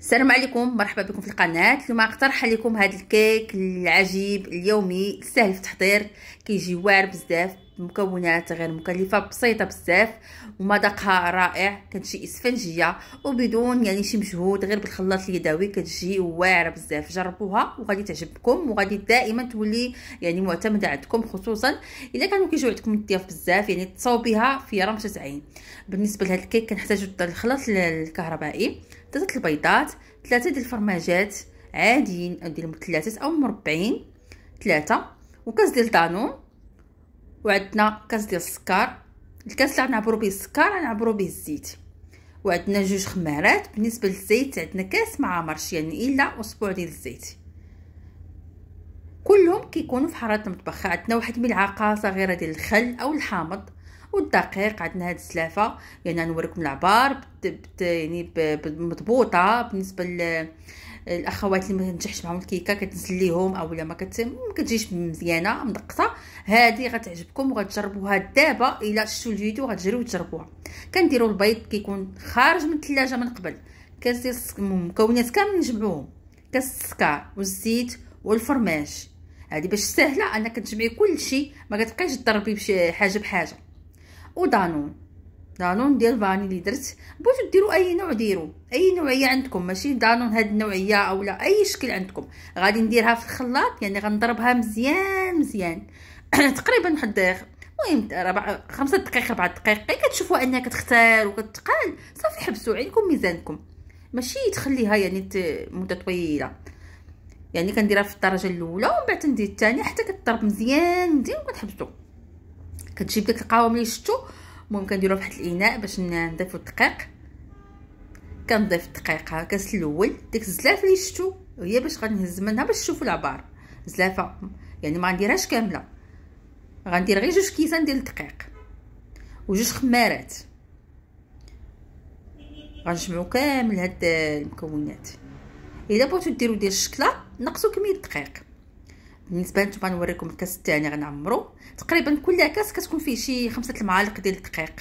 السلام عليكم مرحبا بكم في القناه اليوم اقترح لكم هذا الكيك العجيب اليومي سهل في التحضير كيجي واعر بزاف مكونات غير مكلفه بسيطه بزاف ومذاقها رائع كتجي اسفنجيه وبدون يعني شي مجهود غير بالخلاط اليدوي كتجي واعره بزاف جربوها وغادي تعجبكم وغادي دائما تولي يعني معتمده عندكم خصوصا الا كانوا كيجيو عندكم الضياف بزاف يعني تصاوبيها في رمشه عين بالنسبه لهاد الكيك كنحتاجوا الخلاط الكهربائي ثلاثه البيضات ثلاثه ديال الفرماجات عاديين ديال مثلثات او مربعين ثلاثه وكاس ديال دانون وعندنا كاس ديال السكر الكاس اللي غنعبرو به السكر غنعبرو به الزيت وعندنا جوج خمارات بالنسبه للزيت عندنا كاس ما عامرش يعني الا اسبوع ديال الزيت كلهم كيكونوا في حراره المطبخ عندنا واحد ملعقه صغيره ديال الخل او الحامض والدقيق عندنا هاد السلافه يعني نوريكم العبار يعني مضبوطه بالنسبه الاخوات اللي ما تنجحش معاهم الكيكه كتنزل ليهم اولا ما كتجيش مزيانه مدقصه هذه غتعجبكم وغتجربوها دابا الا شفتوا الفيديو غتجريو تجربوها كنديروا البيض كيكون خارج من الثلاجه من قبل كندير المكونات كامل نجمعوهم كالسكر والزيت والفرماج هذه باش سهله انك تجمعي كلشي ما كتبقايش تضربي بشي حاجه بحاجه ودانون دانون ديال اللي درت بغيتو ديروا اي نوع ديروا اي نوعيه عندكم ماشي دانون هاد النوعيه اولا اي شكل عندكم غادي نديرها في الخلاط يعني غنضربها مزيان مزيان تقريبا واحد المهم ربع خمسة دقائق ربعة دقائق غير كتشوفوا انها كتختار وكتقال صافي حبسوا عينكم ميزانكم ماشي تخليها يعني مده طويله يعني كنديرها في الدرجه الاولى ومن بعد ندير الثانيه حتى كتضرب مزيان مزيان كتحبسوا كتجيب ديك القوام ملي شتو المهم كنديروها فواحد الاناء باش نضيفو الدقيق كنضيف الدقيق هكا الاول ديك الزلافه اللي شتو هي باش غنهز منها باش تشوفو العبار زلافه يعني ما غنديرهاش كامله غندير غير جوج كيسان ديال الدقيق وجوج خمارات غنجمعو كامل هاد المكونات الا بغيتو ديرو ديال الشكلاط نقصو كميه الدقيق بالنسبه لي نتوما نوريكم الكاس الثاني غنعمرو تقريبا كل كاس كتكون فيه شي خمسة المعالق ديال الدقيق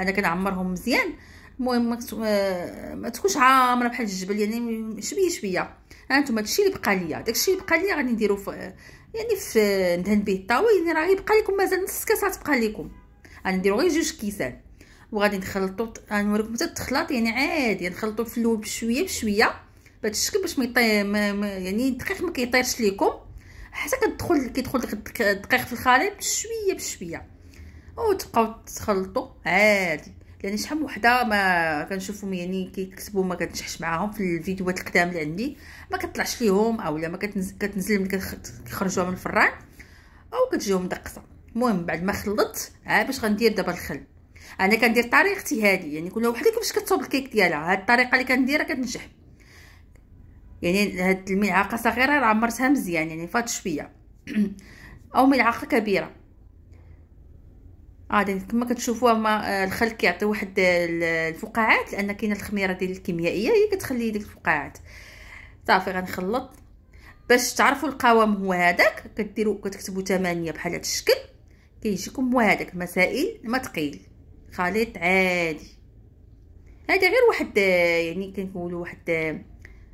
انا كنعمرهم مزيان المهم ما آه، تكونش عامره بحال الجبل يعني شويه شويه ها نتوما داكشي اللي بقى ليا داكشي اللي بقى ليا غادي نديرو يعني في ندهن به الطاوي يعني راه غيبقى لكم مازال نص كاس غتبقى لكم غنديرو غير جوج كيسان وغادي نخلطو غنوريكم حتى التخلاط يعني عادي نخلطو في الاول بشويه بشويه باش الشكل باش ما يعني الدقيق ما كيطيرش ليكم حتى كتدخل كيدخل ديك الدقيق في الخليط بشويه بشويه وتبقاو تخلطوا عادي لان يعني شحال وحده ما كنشوفهم يعني كيكتبوا ما كنتشحش معاهم في الفيديوهات القدام اللي عندي ما كطلعش ليهم اولا ما كتنزل ملي كيخرجوها من الفران او كتجيهم دقصه المهم بعد ما خلطت عا باش غندير دابا الخل انا كندير طريقتي هذه يعني كل وحده كيفاش كتصوب الكيك ديالها هاد الطريقه اللي كنديرها كتنجح يعني هاد الملعقه صغيره راه عمرتها مزيان يعني فات شويه او ملعقه كبيره غادي آه كما كتشوفوا ما آه، الخل كيعطي واحد الفقاعات لان كاينه الخميره ديال الكيميائيه هي كتخلي ديك الفقاعات صافي غنخلط باش تعرفوا القوام هو هذاك كديروا كتكتبوا 8 بحال هذا الشكل كيجيكم هو هذاك مسائل ما ثقيل خليط عادي هذا غير واحد آه، يعني كنقولوا واحد آه،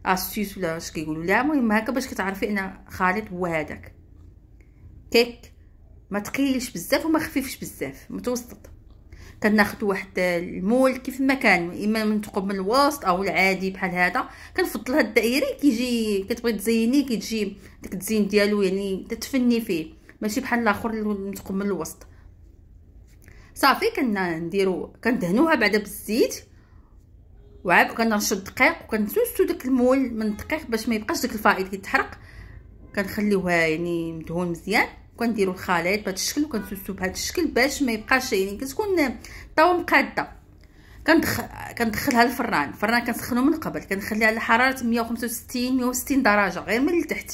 اسيس ولا واش كيقولوا لا المهم هكا باش كتعرفي ان خالد هو هذاك كيك ما تقيلش بزاف وما خفيفش بزاف متوسط كناخذ واحد المول كيف ما كان اما من منتقب من الوسط او العادي بحال هذا كنفضل هاد الدائري كيجي كتبغي تزيني كتجي داك التزيين ديالو يعني تتفني فيه ماشي بحال الاخر المنتقب من الوسط صافي كنديرو كندهنوها بعدا بالزيت وعاد كنرشد الدقيق وكنسوسو داك المول من الدقيق باش ما يبقاش داك الفائض كيتحرق كنخليوها يعني مدهون مزيان وكنديرو الخليط بهذا الشكل وكنسوسو بهذا الشكل باش ما يبقاش يعني كتكون طاو مقاده كندخل كندخلها للفران الفران كنسخنو من قبل كنخليها على حراره 165 160 درجه غير من لتحت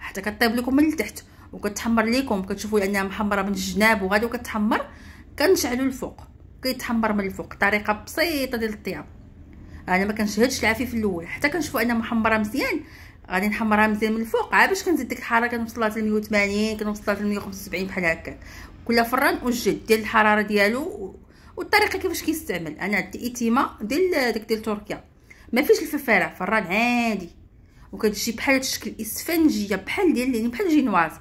حتى كطيب لكم من لتحت وكتحمر ليكم كتشوفوا يعني انها محمره من الجناب وغادي كتحمر كنشعلو الفوق كيتحمر من الفوق طريقه بسيطه ديال الطياب انا ما كنشهدش العافيه في الاول حتى كنشوفوا انها محمره مزيان غادي نحمرها مزيان من الفوق عا باش كنزيد ديك الحراره كنوصلها حتى 180 كنوصلها حتى 175 بحال هكا كل فران وجد ديال الحراره ديالو والطريقه كيفاش كيستعمل انا عندي ايتيما ديال داك ديال تركيا ما فيش الففارع فران عادي وكتجي بحال هاد الشكل اسفنجيه بحال ديال يعني بحال جينواز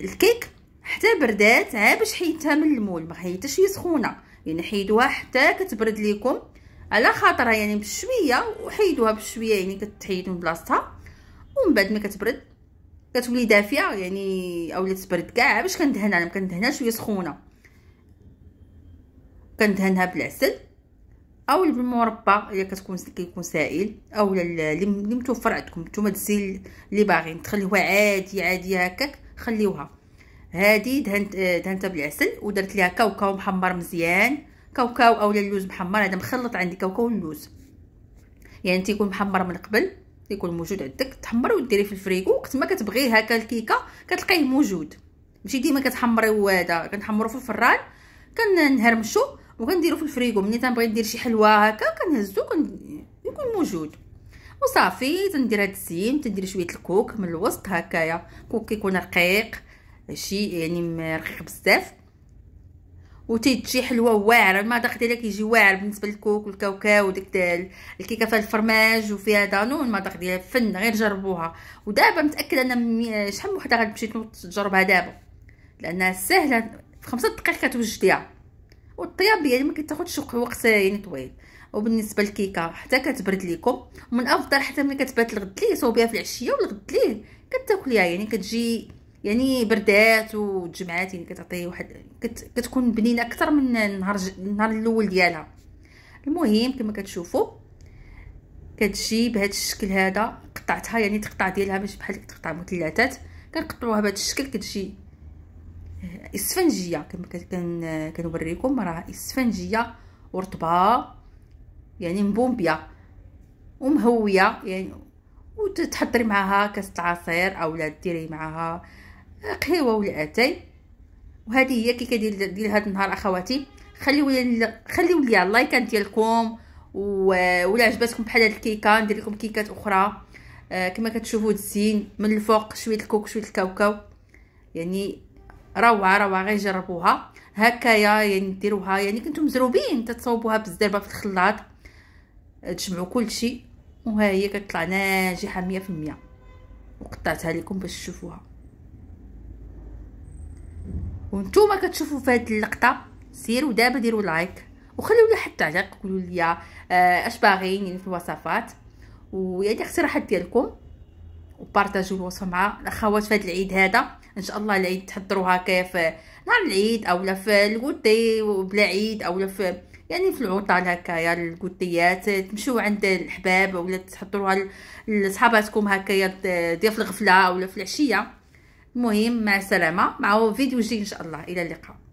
الكيك حتى بردات عا باش حيدتها من المول ما خليتهاش هي سخونه يعني حيدوها حتى كتبرد ليكم على خاطرها يعني بشويه وحيدوها بشويه يعني كتحيد من بلاصتها ومن بعد ما كتبرد كتولي دافيه يعني اولا تبرد كاع باش كندهنها انا كندهنها شويه سخونه كندهنها بالعسل او بالمربى الا كتكون كيكون سائل او اللي متوفر عندكم نتوما الزيل اللي باغيين تخليوها عادي عادي هكاك خليوها هذه دهنت دهنتها بالعسل ودرت ليها كاوكاو محمر مزيان كاوكاو او اللوز محمر هذا مخلط عندي كاوكاو واللوز يعني تيكون محمر من قبل تيكون موجود عندك تحمر وديريه في الفريكو وقت ما كتبغي هكا الكيكه كتلقيه موجود ماشي ديما كتحمري هذا كنحمرو في الفران كنهرمشو وكنديرو في الفريكو ملي تنبغي ندير شي حلوه هكا كنهزو كن... يكون موجود وصافي تندير هاد الزين تندير شويه الكوك من الوسط هكايا كوك كيكون رقيق شي يعني رقيق بزاف وتيجي حلوه واعره المذاق ديالها كيجي واعر بالنسبه للكوك والكاوكاو وديك الكيكه فيها الفرماج وفيها دانون المذاق ديالها فن غير جربوها ودابا متاكده انا شحال من وحده غتمشي تجربها دابا لانها سهله في خمسة دقائق كتوجديها والطياب يعني ما كتاخذش وقت يعني طويل وبالنسبه للكيكه حتى كتبرد لكم ومن افضل حتى ملي كتبات الغد ليه صوبيها في العشيه والغد ليه كتاكليها يعني كتجي يعني بردات وتجمعات يعني كتعطي واحد كت كتكون بنينه اكثر من النهار النهار الاول ديالها المهم كما كتشوفوا كتجي بهذا الشكل هذا قطعتها يعني تقطع ديالها ماشي بحال تقطع مثلثات كنقطعوها بهذا الشكل كتجي اسفنجيه كما كنوريكم راه اسفنجيه ورطبه يعني مبومبيه ومهويه يعني وتحضري معها كاس العصير اولا ديري معها القهوه والاتاي وهذه هي كيكه ديال ديال هذا النهار اخواتي خليو لي خليو لي اللايكات ديالكم ولا عجبتكم بحال هاد الكيكه ندير لكم كيكات اخرى آه كما كتشوفوا تزين من الفوق شويه الكوك شويه الكاوكاو يعني روعه روعه غير جربوها هكايا يعني ديروها يعني كنتو مزروبين تتصاوبوها بالزربه في الخلاط آه، تجمعوا كلشي وها هي كتطلع ناجحه 100% وقطعتها لكم باش تشوفوها وانتوما كتشوفوا في هذه اللقطه سيروا دابا ديروا لايك وخليوا لي حتى تعليق قولوا لي آه، اش باغيين يعني في الوصفات ويعني اقتراحات ديالكم وبارطاجيو الوصفه مع الاخوات في هذا العيد هذا ان شاء الله العيد تحضروها كيف آه، نهار العيد اولا في الكوتي بلا عيد اولا في يعني في العطل هكايا الكوتيات آه، تمشيو عند الحباب اولا تحضروها لصحاباتكم هكايا ديال الغفله اولا في العشيه مهم مع السلامه مع فيديو جديد ان شاء الله الى اللقاء